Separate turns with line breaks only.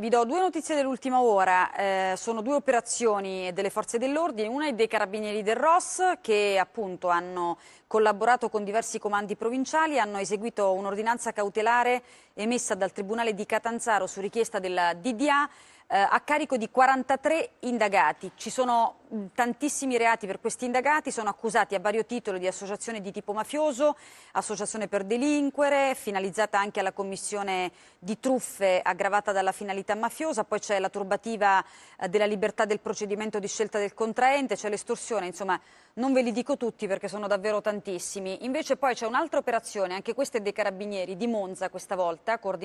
Vi do due notizie dell'ultima ora, eh, sono due operazioni delle forze dell'ordine, una è dei carabinieri del ROS che appunto hanno collaborato con diversi comandi provinciali, hanno eseguito un'ordinanza cautelare emessa dal Tribunale di Catanzaro su richiesta della DDA eh, a carico di 43 indagati. Ci sono mm, tantissimi reati per questi indagati, sono accusati a vario titolo di associazione di tipo mafioso, associazione per delinquere, finalizzata anche alla commissione di truffe aggravata dalla finalità mafiosa, poi c'è la turbativa eh, della libertà del procedimento di scelta del contraente, c'è l'estorsione, insomma non ve li dico tutti perché sono davvero tantissimi. Invece poi c'è un'altra operazione, anche questa è dei Carabinieri, di Monza questa volta, coordinata